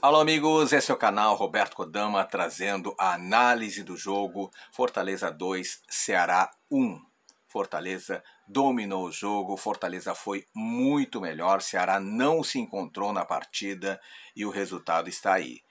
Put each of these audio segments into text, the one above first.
Alô, amigos, esse é o canal Roberto Kodama trazendo a análise do jogo Fortaleza 2, Ceará 1. Fortaleza dominou o jogo, Fortaleza foi muito melhor, Ceará não se encontrou na partida e o resultado está aí.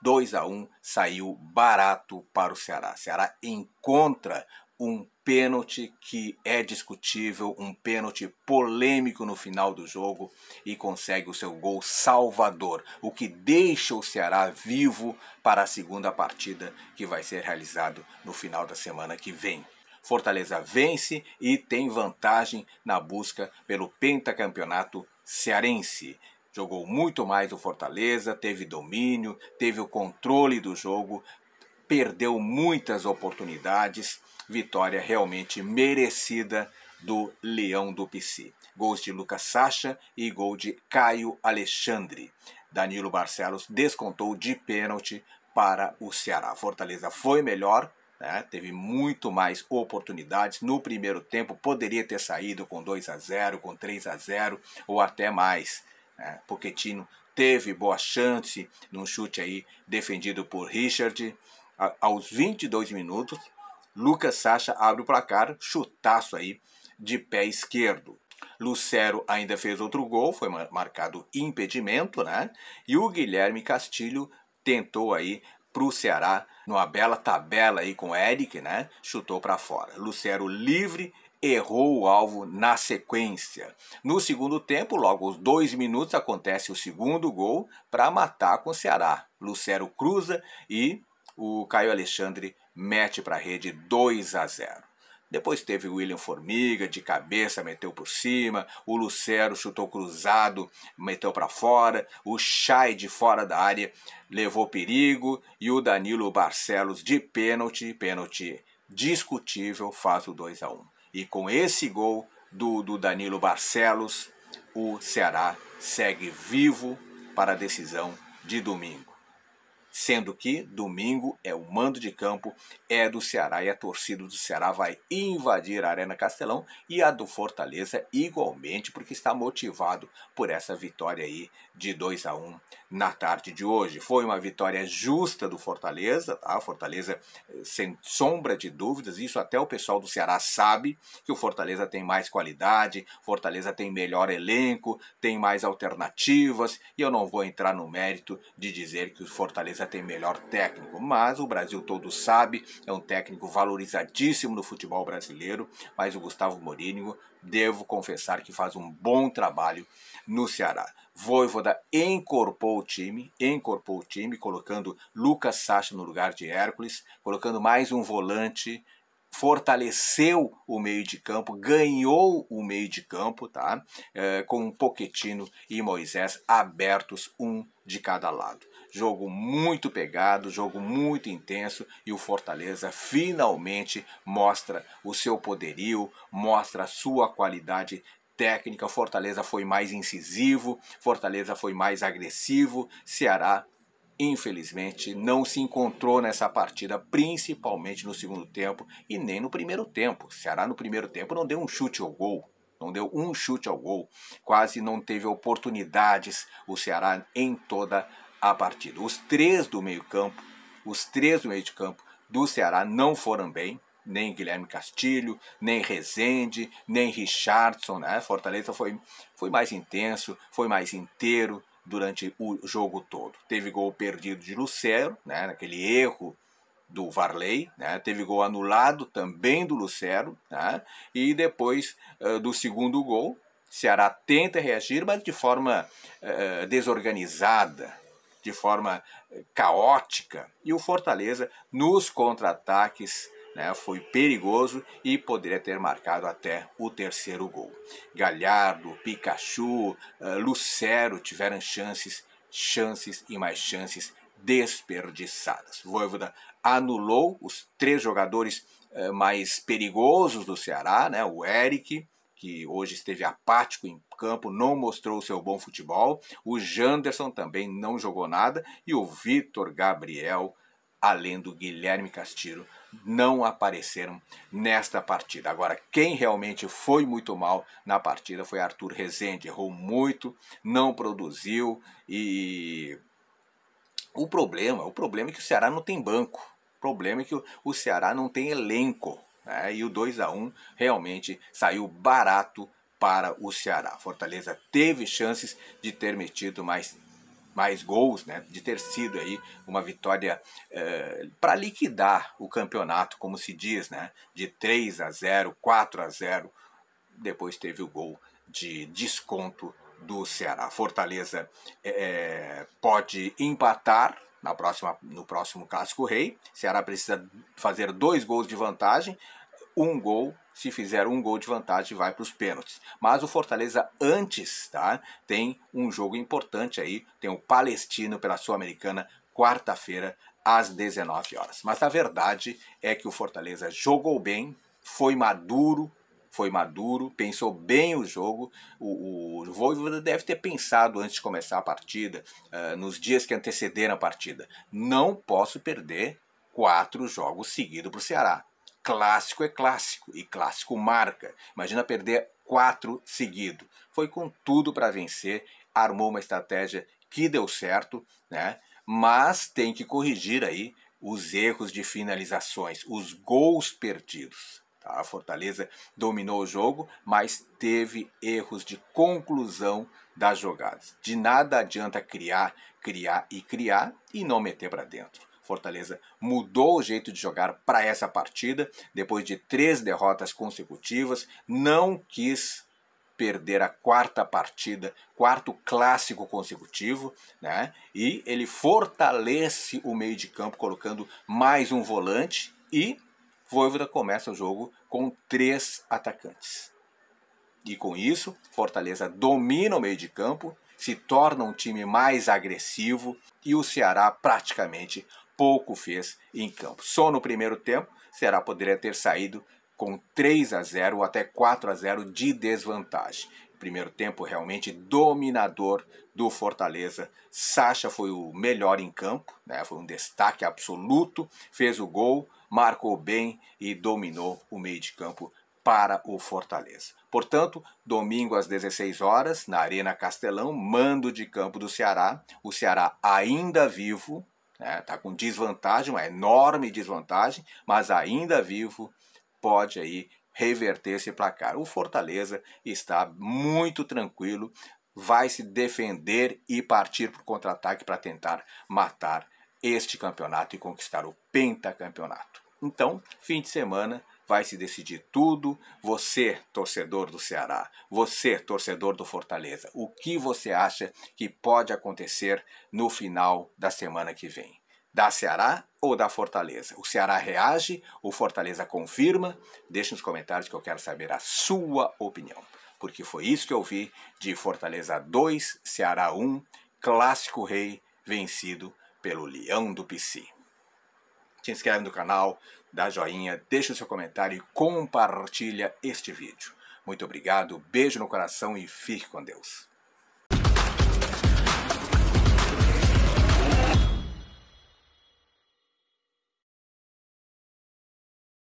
2 a 1 saiu barato para o Ceará. Ceará encontra um pênalti que é discutível, um pênalti polêmico no final do jogo e consegue o seu gol salvador, o que deixa o Ceará vivo para a segunda partida que vai ser realizado no final da semana que vem. Fortaleza vence e tem vantagem na busca pelo pentacampeonato cearense. Jogou muito mais o Fortaleza, teve domínio, teve o controle do jogo, perdeu muitas oportunidades. Vitória realmente merecida do Leão do PC. Gols de Lucas Sacha e gol de Caio Alexandre. Danilo Barcelos descontou de pênalti para o Ceará. Fortaleza foi melhor, né? teve muito mais oportunidades. No primeiro tempo, poderia ter saído com 2 a 0 com 3 a 0 ou até mais. Né? Poquetino teve boa chance num chute aí defendido por Richard aos 22 minutos, Lucas Sacha abre o placar, chutaço aí de pé esquerdo. Lucero ainda fez outro gol, foi marcado impedimento, né? E o Guilherme Castilho tentou aí para o Ceará, numa bela tabela aí com o Eric, né? Chutou para fora. Lucero livre errou o alvo na sequência. No segundo tempo, logo aos dois minutos, acontece o segundo gol para matar com o Ceará. Lucero cruza e o Caio Alexandre mete para a rede 2 a 0. Depois teve o William Formiga, de cabeça, meteu por cima. O Lucero chutou cruzado, meteu para fora. O Chay, de fora da área, levou perigo. E o Danilo Barcelos, de pênalti, pênalti discutível, faz o 2 a 1 E com esse gol do, do Danilo Barcelos, o Ceará segue vivo para a decisão de domingo sendo que domingo é o mando de campo, é do Ceará e a torcida do Ceará vai invadir a Arena Castelão e a do Fortaleza igualmente, porque está motivado por essa vitória aí de 2 a 1 um na tarde de hoje. Foi uma vitória justa do Fortaleza, tá? Fortaleza eh, sem sombra de dúvidas, isso até o pessoal do Ceará sabe que o Fortaleza tem mais qualidade, Fortaleza tem melhor elenco, tem mais alternativas, e eu não vou entrar no mérito de dizer que o Fortaleza tem melhor técnico, mas o Brasil todo sabe, é um técnico valorizadíssimo no futebol brasileiro, mas o Gustavo Mourinho, devo confessar que faz um bom trabalho no Ceará. Voivoda encorpou o time, encorpou o time, colocando Lucas Sacha no lugar de Hércules, colocando mais um volante, fortaleceu o meio de campo, ganhou o meio de campo, tá? É, com Poquetino e Moisés abertos um de cada lado. Jogo muito pegado, jogo muito intenso e o Fortaleza finalmente mostra o seu poderio, mostra a sua qualidade técnica. Fortaleza foi mais incisivo, Fortaleza foi mais agressivo. Ceará infelizmente, não se encontrou nessa partida, principalmente no segundo tempo e nem no primeiro tempo. Ceará no primeiro tempo não deu um chute ao gol. Não deu um chute ao gol, quase não teve oportunidades o Ceará em toda a partida. Os três do meio-campo, os três do meio campo do Ceará não foram bem. Nem Guilherme Castilho, nem Rezende, nem Richardson. Né? Fortaleza foi, foi mais intenso, foi mais inteiro durante o jogo todo. Teve gol perdido de Lucero, né? naquele erro do Varley, né? teve gol anulado também do Lucero, né? e depois uh, do segundo gol, Ceará tenta reagir, mas de forma uh, desorganizada, de forma eh, caótica e o Fortaleza nos contra-ataques né, foi perigoso e poderia ter marcado até o terceiro gol. Galhardo, Pikachu, eh, Lucero tiveram chances, chances e mais chances desperdiçadas. Voivoda anulou os três jogadores eh, mais perigosos do Ceará, né, o Eric, que hoje esteve apático em campo, não mostrou seu bom futebol. O Janderson também não jogou nada. E o Vitor Gabriel, além do Guilherme Castilho, não apareceram nesta partida. Agora, quem realmente foi muito mal na partida foi Arthur Rezende. Errou muito, não produziu e. O problema, o problema é que o Ceará não tem banco. O problema é que o Ceará não tem elenco. Né? E o 2 a 1 realmente saiu barato para o Ceará. Fortaleza teve chances de ter metido mais mais gols, né? De ter sido aí uma vitória eh, é, para liquidar o campeonato, como se diz, né? De 3 a 0, 4 a 0. Depois teve o gol de desconto do Ceará. Fortaleza eh, pode empatar na próxima, no próximo Clássico Rei, Ceará precisa fazer dois gols de vantagem. Um gol, se fizer um gol de vantagem, vai para os pênaltis. Mas o Fortaleza antes, tá? Tem um jogo importante aí, tem o Palestino pela Sul-Americana, quarta-feira, às 19 horas. Mas a verdade é que o Fortaleza jogou bem, foi maduro, foi maduro, pensou bem o jogo. O, o Voivoda deve ter pensado antes de começar a partida, uh, nos dias que antecederam a partida. Não posso perder quatro jogos seguidos para o Ceará. Clássico é clássico e clássico marca. Imagina perder quatro seguidos. Foi com tudo para vencer, armou uma estratégia que deu certo, né? mas tem que corrigir aí os erros de finalizações, os gols perdidos. Tá? A Fortaleza dominou o jogo, mas teve erros de conclusão das jogadas. De nada adianta criar, criar e criar e não meter para dentro. Fortaleza mudou o jeito de jogar para essa partida, depois de três derrotas consecutivas, não quis perder a quarta partida, quarto clássico consecutivo, né? E ele fortalece o meio de campo colocando mais um volante e Voivoda começa o jogo com três atacantes. E com isso, Fortaleza domina o meio de campo, se torna um time mais agressivo e o Ceará praticamente pouco fez em campo. Só no primeiro tempo, Ceará poderia ter saído com 3 a 0 até 4 a 0 de desvantagem primeiro tempo realmente dominador do Fortaleza. Sacha foi o melhor em campo, né? foi um destaque absoluto, fez o gol, marcou bem e dominou o meio de campo para o Fortaleza. Portanto, domingo às 16 horas, na Arena Castelão, mando de campo do Ceará. O Ceará ainda vivo, está né? Tá com desvantagem, uma enorme desvantagem, mas ainda vivo, pode aí reverter esse placar. O Fortaleza está muito tranquilo, vai se defender e partir para o contra-ataque para tentar matar este campeonato e conquistar o pentacampeonato. Então, fim de semana vai se decidir tudo. Você, torcedor do Ceará, você, torcedor do Fortaleza, o que você acha que pode acontecer no final da semana que vem? da Ceará ou da Fortaleza? O Ceará reage, o Fortaleza confirma? Deixe nos comentários que eu quero saber a sua opinião. Porque foi isso que eu vi de Fortaleza 2, Ceará 1, clássico rei vencido pelo Leão do PC. Se inscreve no canal, dá joinha, deixa o seu comentário e compartilha este vídeo. Muito obrigado, beijo no coração e fique com Deus.